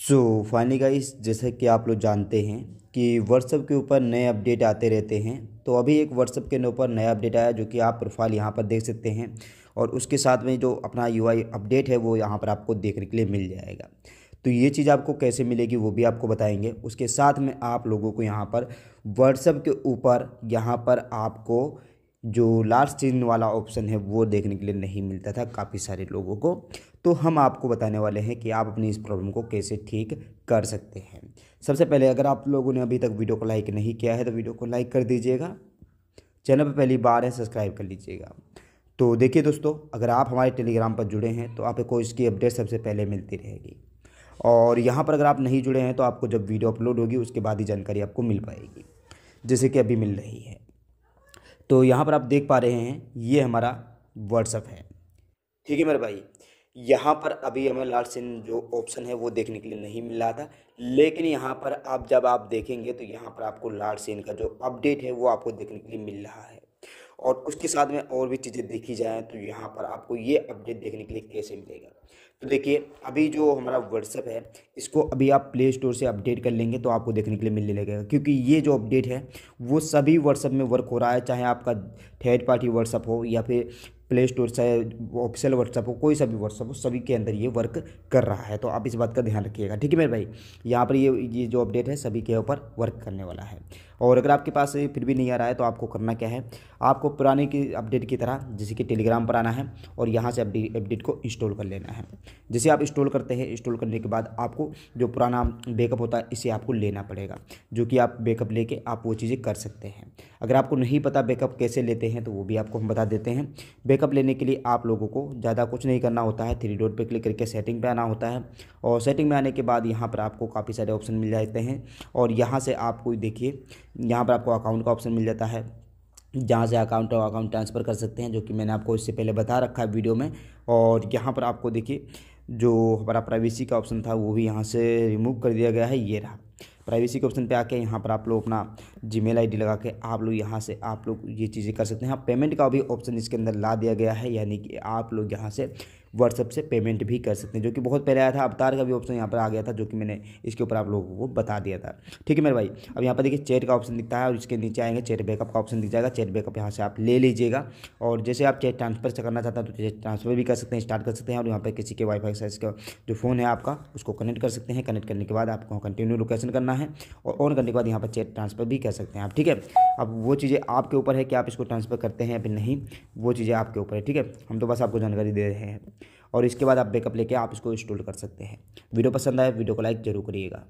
so finally guys जैसे कि आप लोग जानते हैं कि व्हाट्सअप के ऊपर नए अपडेट आते रहते हैं तो अभी एक व्हाट्सअप के ऊपर नया अपडेट आया जो कि आप प्रोफाइल यहाँ पर देख सकते हैं और उसके साथ में जो अपना यू अपडेट है वो यहाँ पर आपको देखने के लिए मिल जाएगा तो ये चीज़ आपको कैसे मिलेगी वो भी आपको बताएंगे उसके साथ में आप लोगों को यहाँ पर व्हाट्सअप के ऊपर यहाँ पर आपको जो लास्ट चीन वाला ऑप्शन है वो देखने के लिए नहीं मिलता था काफ़ी सारे लोगों को तो हम आपको बताने वाले हैं कि आप अपनी इस प्रॉब्लम को कैसे ठीक कर सकते हैं सबसे पहले अगर आप लोगों ने अभी तक वीडियो को लाइक नहीं किया है तो वीडियो को लाइक कर दीजिएगा चैनल पर पहली बार है सब्सक्राइब कर लीजिएगा तो देखिए दोस्तों अगर आप हमारे टेलीग्राम पर जुड़े हैं तो आपको इसकी अपडेट सबसे पहले मिलती रहेगी और यहाँ पर अगर आप नहीं जुड़े हैं तो आपको जब वीडियो अपलोड होगी उसके बाद ही जानकारी आपको मिल पाएगी जैसे कि अभी मिल रही है तो यहाँ पर आप देख पा रहे हैं ये हमारा व्हाट्सअप है ठीक है मेरे भाई यहाँ पर अभी हमें लाल सिंह जो ऑप्शन है वो देखने के लिए नहीं मिल रहा था लेकिन यहाँ पर आप जब आप देखेंगे तो यहाँ पर आपको लाल सिंह का जो अपडेट है वो आपको देखने के लिए मिल रहा है और उसके साथ में और भी चीज़ें देखी जाएँ तो यहाँ पर आपको ये अपडेट देखने के लिए कैसे मिलेगा तो देखिए अभी जो हमारा व्हाट्सअप है इसको अभी आप प्ले स्टोर से अपडेट कर लेंगे तो आपको देखने के लिए मिलने लगेगा क्योंकि ये जो अपडेट है वो सभी व्हाट्सअप में वर्क हो रहा है चाहे आपका थर्ड पार्टी व्हाट्सअप हो या फिर प्ले स्टोर से ऑफिशियल व्हाट्सअप हो कोई सा भी व्हाट्सअप हो सभी के अंदर ये वर्क कर रहा है तो आप इस बात का ध्यान रखिएगा ठीक है मेरे भाई यहाँ पर ये ये जो अपडेट है सभी के ऊपर वर्क करने वाला है और अगर आपके पास फिर भी नहीं आ रहा है तो आपको करना क्या है आपको पुराने की अपडेट की तरह जैसे कि टेलीग्राम पर आना है और यहाँ से अपडेट को इंस्टॉल कर लेना है जैसे आप इंस्टॉल करते हैं इंस्टॉल करने के बाद आपको जो पुराना बैकअप होता है इसे आपको लेना पड़ेगा जो कि आप बैकअप लेके आप वो चीज़ें कर सकते हैं अगर आपको नहीं पता बैकअप कैसे लेते हैं तो वो भी आपको हम बता देते हैं बैकअप लेने के लिए आप लोगों को ज़्यादा कुछ नहीं करना होता है थ्री डोर पर क्लिक करके सेटिंग पर आना होता है और सेटिंग में आने के बाद यहाँ पर आपको काफ़ी सारे ऑप्शन मिल जाते हैं और यहाँ से आपको देखिए यहाँ पर आपको अकाउंट का ऑप्शन मिल जाता है जहाँ से अकाउंट और अकाउंट ट्रांसफ़र कर सकते हैं जो कि मैंने आपको इससे पहले बता रखा है वीडियो में और यहाँ पर आपको देखिए जो हमारा प्राइवेसी का ऑप्शन था वो भी यहाँ से रिमूव कर दिया गया है ये रहा प्राइवेसी के ऑप्शन पे आके यहाँ पर आप लोग अपना जीमेल आईडी लगा के आप लोग यहाँ से आप लोग ये चीज़ें कर सकते हैं पेमेंट हाँ, का भी ऑप्शन इसके अंदर ला दिया गया है यानी कि आप लोग यहाँ से व्हाट्सअप से पेमेंट भी कर सकते हैं जो कि बहुत पहले आया था अवतार का भी ऑप्शन यहाँ पर आ गया था जो कि मैंने इसके ऊपर आप लोगों को बता दिया था ठीक है मेरे भाई अब यहाँ पर देखिए चेट का ऑप्शन दिखता है और इसके नीचे आएंगे चेट बैकअप का ऑप्शन दिख जाएगा चेट बैकअप यहाँ से आप ले लीजिएगा और जैसे आप चेट ट्रांसफर से करना चाहते हैं तो चेट ट्रांसफर भी कर सकते हैं स्टार्ट कर सकते हैं और यहाँ पर किसी के वाईफाई साइज का जो फ़ोन है आपका उसको कनेक्ट कर सकते हैं कनेक्ट करने के बाद आपको कंटिन्यू लोकेशन करना है और ऑन करने के बाद यहाँ पर चेट ट्रांसफर भी कर सकते हैं आप ठीक है अब वो चीज़ें आपके ऊपर है कि आप इसको ट्रांसफर करते हैं या फिर नहीं वो चीज़ें आपके ऊपर है ठीक है हम तो बस आपको जानकारी दे रहे हैं और इसके बाद आप बैकअप लेके आप इसको इंस्टॉल कर सकते हैं वीडियो पसंद आए वीडियो को लाइक जरूर करिएगा